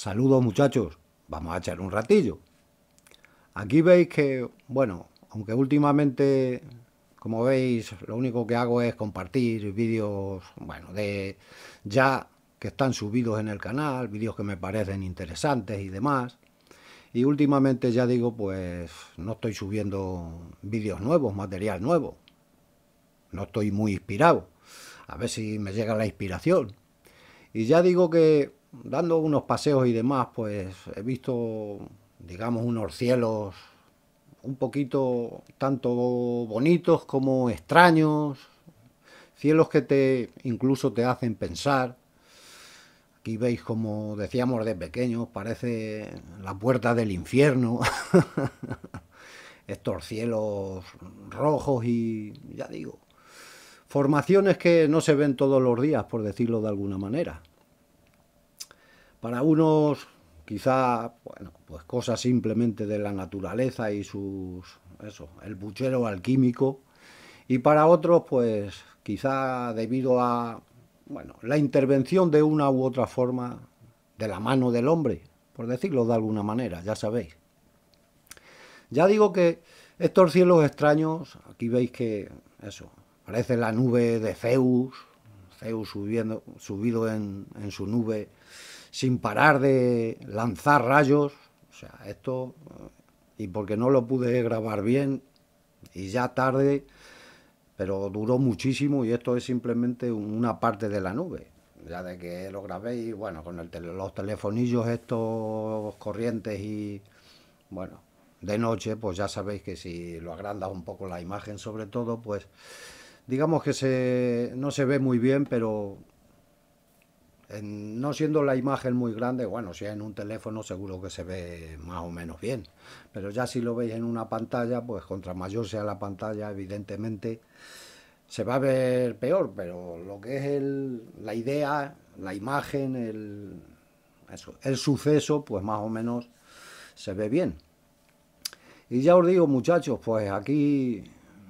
Saludos muchachos, vamos a echar un ratillo. Aquí veis que, bueno, aunque últimamente, como veis, lo único que hago es compartir vídeos, bueno, de ya que están subidos en el canal, vídeos que me parecen interesantes y demás. Y últimamente ya digo, pues no estoy subiendo vídeos nuevos, material nuevo. No estoy muy inspirado. A ver si me llega la inspiración. Y ya digo que dando unos paseos y demás, pues he visto, digamos, unos cielos un poquito tanto bonitos como extraños, cielos que te incluso te hacen pensar. Aquí veis como decíamos de pequeños, parece la puerta del infierno. Estos cielos rojos y ya digo, formaciones que no se ven todos los días, por decirlo de alguna manera. Para unos, quizá, bueno, pues cosas simplemente de la naturaleza y sus, eso, el buchero alquímico. Y para otros, pues quizá debido a, bueno, la intervención de una u otra forma de la mano del hombre, por decirlo de alguna manera, ya sabéis. Ya digo que estos cielos extraños, aquí veis que eso, parece la nube de Zeus, Zeus subiendo, subido en, en su nube sin parar de lanzar rayos. O sea, esto, y porque no lo pude grabar bien, y ya tarde, pero duró muchísimo y esto es simplemente una parte de la nube. Ya de que lo grabéis, bueno, con los telefonillos estos corrientes y, bueno, de noche, pues ya sabéis que si lo agrandas un poco la imagen sobre todo, pues digamos que se, no se ve muy bien, pero no siendo la imagen muy grande, bueno, si en un teléfono seguro que se ve más o menos bien, pero ya si lo veis en una pantalla, pues contra mayor sea la pantalla, evidentemente se va a ver peor, pero lo que es la idea, la imagen, el, el suceso, pues más o menos se ve bien. Y ya os digo, muchachos, pues aquí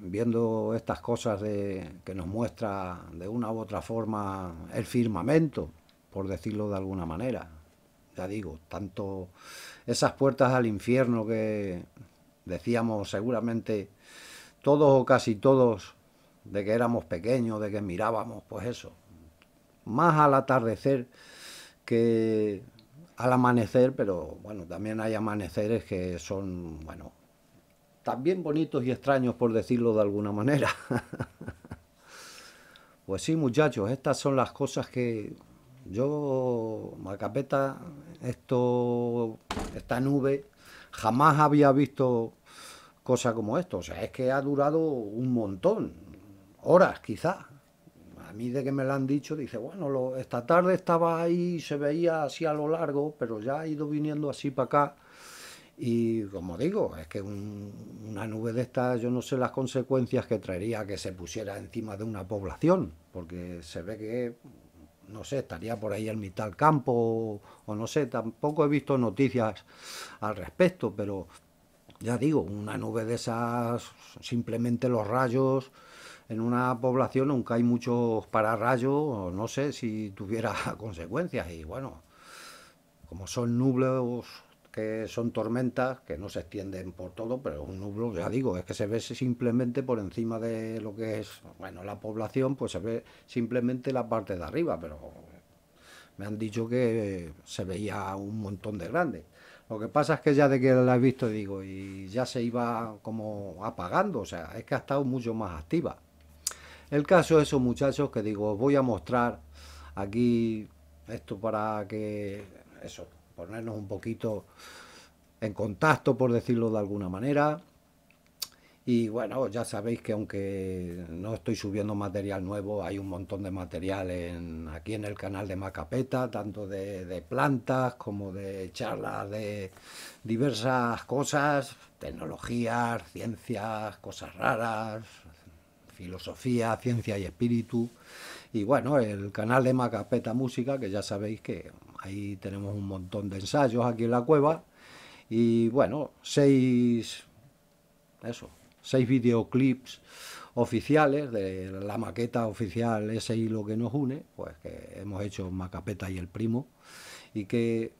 viendo estas cosas que nos muestra de una u otra forma el firmamento, por decirlo de alguna manera. Ya digo, tanto esas puertas al infierno que decíamos seguramente todos o casi todos de que éramos pequeños, de que mirábamos, pues eso, más al atardecer que al amanecer, pero bueno, también hay amaneceres que son, bueno, también bonitos y extraños por decirlo de alguna manera. pues sí, muchachos, estas son las cosas que yo, Macapeta, esto, esta nube, jamás había visto cosa como esto. O sea, es que ha durado un montón, horas quizás. A mí de que me lo han dicho, dice, bueno, esta tarde estaba ahí, se veía así a lo largo, pero ya ha ido viniendo así para acá. Y como digo, es que una nube de estas, yo no sé las consecuencias que traería que se pusiera encima de una población, porque se ve que no sé, estaría por ahí en mitad del campo o, no sé, tampoco he visto noticias al respecto, pero ya digo, una nube de esas, simplemente los rayos, en una población nunca hay muchos pararrayos, no sé si tuviera consecuencias y bueno, como son nubes que son tormentas, que no se extienden por todo, pero un nublo, ya digo, es que se ve simplemente por encima de lo que es, bueno, la población, pues se ve simplemente la parte de arriba, pero me han dicho que se veía un montón de grandes Lo que pasa es que ya de que la he visto, digo, y ya se iba como apagando, o sea, es que ha estado mucho más activa. El caso es esos muchachos, que digo, os voy a mostrar aquí esto para que eso ponernos un poquito en contacto, por decirlo de alguna manera. Y bueno, ya sabéis que aunque no estoy subiendo material nuevo, hay un montón de material aquí en el canal de Macapeta, tanto de, de plantas como de charlas de diversas cosas, tecnologías, ciencias, cosas raras, filosofía, ciencia y espíritu. Y bueno, el canal de Macapeta Música, que ya sabéis que ahí tenemos un montón de ensayos aquí en la cueva. Y bueno, seis, eso, seis videoclips oficiales de la maqueta oficial, ese hilo que nos une, pues que hemos hecho Macapeta y el primo, y que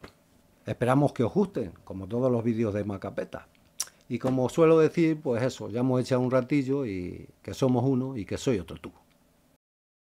esperamos que os gusten, como todos los vídeos de Macapeta. Y como suelo decir, pues eso, ya hemos hecho un ratillo y que somos uno y que soy otro tú.